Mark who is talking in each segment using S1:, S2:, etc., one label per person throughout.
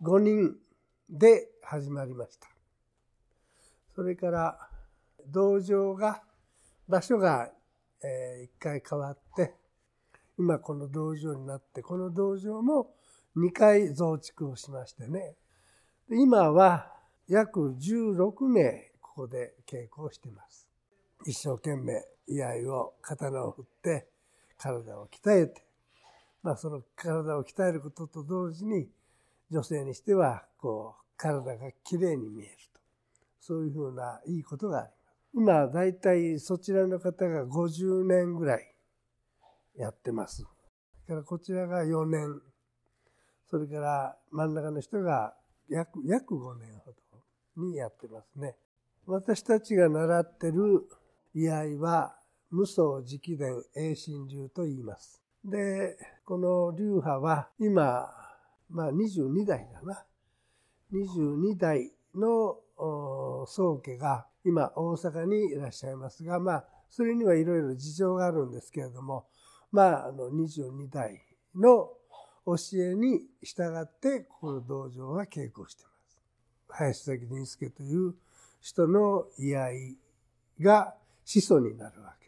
S1: 5人で始まりましたそれから道場が場所が、え1回変わって今この道場になってこの道場も2回増築をしましてね今は約16名ここで稽古をしてます一生懸命居合を刀を振って体を鍛えて、まあ、その体を鍛えることと同時に女性にしてはこう体がきれいに見えるとそういうふうないいことがあります。今だいたいそちらの方が50年ぐらいやってます。それからこちらが4年それから真ん中の人が約約5年ほどにやってますね。私たちが習ってる居合は無双直伝栄心流と言います。で、この流派は今、まあ22代だな。22代の宗家が今大阪にいらっしゃいますが、まあそれにはいろいろ事情があるんですけれども、まああの22代の教えに従ってこの道場は稽古しています。林崎林介という人の居合が始祖になるわけ。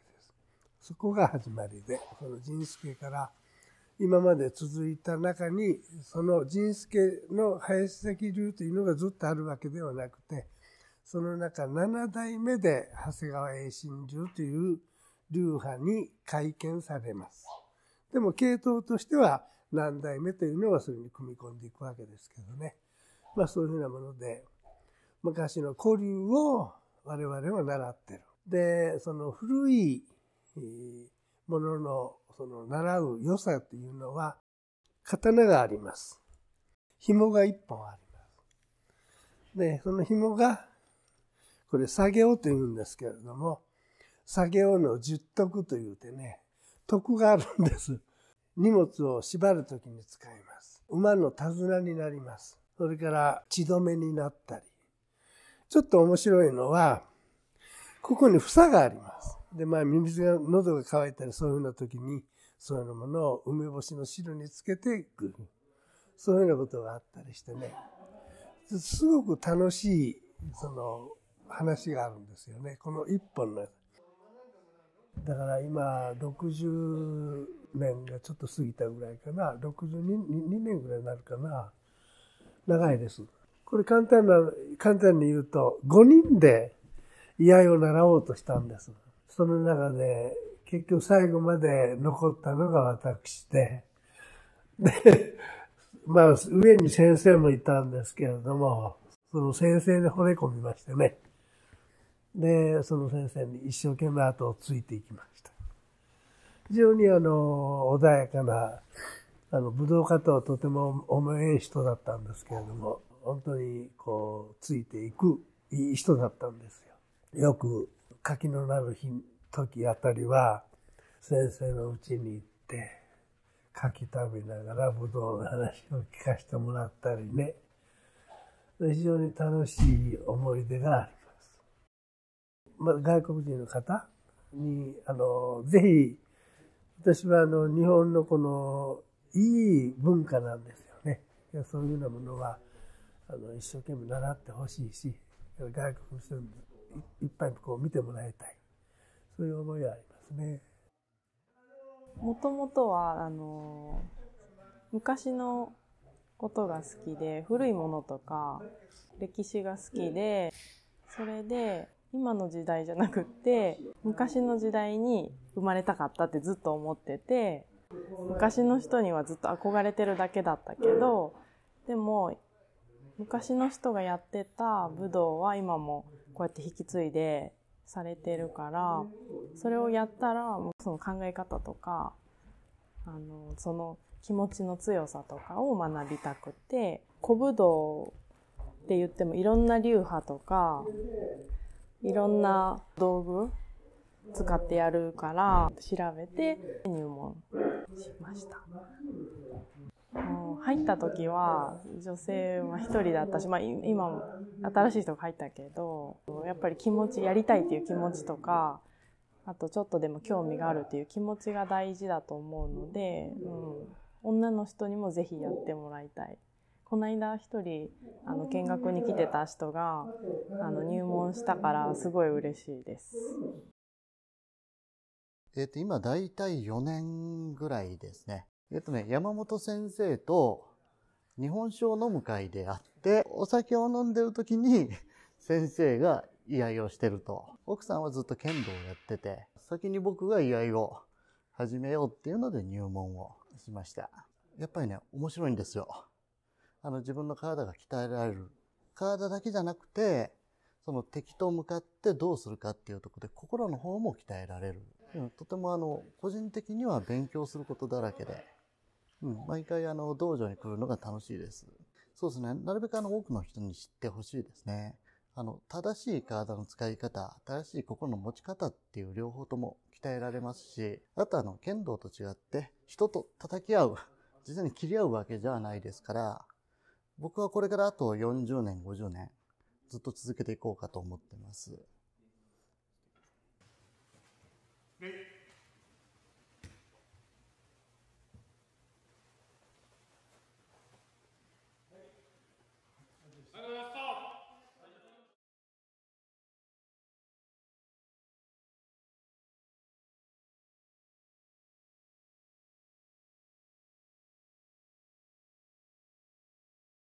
S1: そこが始まりで、その仁助から今まで続いた中に、その仁助の林崎流というのがずっとあるわけではなくて、その中7代目で長谷川栄新流という流派に改建されます。でも系統としては何代目というのはそれに組み込んでいくわけですけどね。まあそういうふうなもので、昔の古流を我々は習ってる。で、その古いもののその習う良さというのは刀があります。紐が一本あります。で、その紐がこれ下げうと言うんですけれども、下げをの十徳というてね、徳があるんです。荷物を縛るときに使います。馬の手綱になります。それから血止めになったり。ちょっと面白いのは、ここに房があります。でまあ水が喉が渇いたりそういうふうな時にそういうものを梅干しの汁につけてくるそういうようなことがあったりしてねすごく楽しいその話があるんですよねこの一本のだから今60年がちょっと過ぎたぐらいかな62年ぐらいになるかな長いですこれ簡単な簡単に言うと5人で居合を習おうとしたんです。その中で、結局最後まで残ったのが私で、で、まあ、上に先生もいたんですけれども、その先生に惚れ込みましてね。で、その先生に一生懸命後をついていきました。非常にあの、穏やかな、あの、武道家とはとても重い人だったんですけれども、本当にこう、ついていく、いい人だったんですよ。よく柿のなる日時あたりは先生の家に行って柿食べながらぶどうの話を聞かせてもらったりね非常に楽しい思い出があります。まあ、外国人の方にあのぜひ私はあの日本のこのいい文化なんですよね。そういうようなものはあの一生懸命習ってほしいし外国の人いっぱいこう見てもらいたいそういう思いはありますね。
S2: もともとはあの昔のことが好きで古いものとか歴史が好きでそれで今の時代じゃなくって昔の時代に生まれたかったってずっと思ってて昔の人にはずっと憧れてるだけだったけどでも昔の人がやってた武道は今もこうやって引き継いでされてるから、それをやったら、その考え方とか、あの、その気持ちの強さとかを学びたくて、古武道って言ってもいろんな流派とか、いろんな道具使ってやるから調べて入門しました。入った時は女性は1人だったし、まあ、今も新しい人が入ったけどやっぱり気持ちやりたいっていう気持ちとかあとちょっとでも興味があるっていう気持ちが大事だと思うので、うん、女の人にも是非やってもらいたい。この間一人あの見学に来てた人があの入門したからすごい嬉しいです。
S3: えっと今大体4年ぐらいですね。えっとね、山本先生と日本酒を飲む会であって、お酒を飲んでる時に 先生が居合をしてると。奥さんはずっと剣道をやってて、先に僕が居合を始めようっていうので入門をしました。やっぱりね、面白いんですよ。あの自分の体が鍛えられる。体だけじゃなくて、その敵と向かってどうするかっていうとこで心の方も鍛えられる。とてもあの、個人的には勉強することだらけで、うん、毎回あの、道場に来るのが楽しいです。そうですね。なるべくあの、多くの人に知ってほしいですね。あの、正しい体の使い方、正しい心の持ち方っていう両方とも鍛えられますし、あとあの、剣道と違って、人と叩き合う、実際に切り合うわけじゃないですから、僕はこれからあと40年、50年、ずっと続けていこうかと思ってます。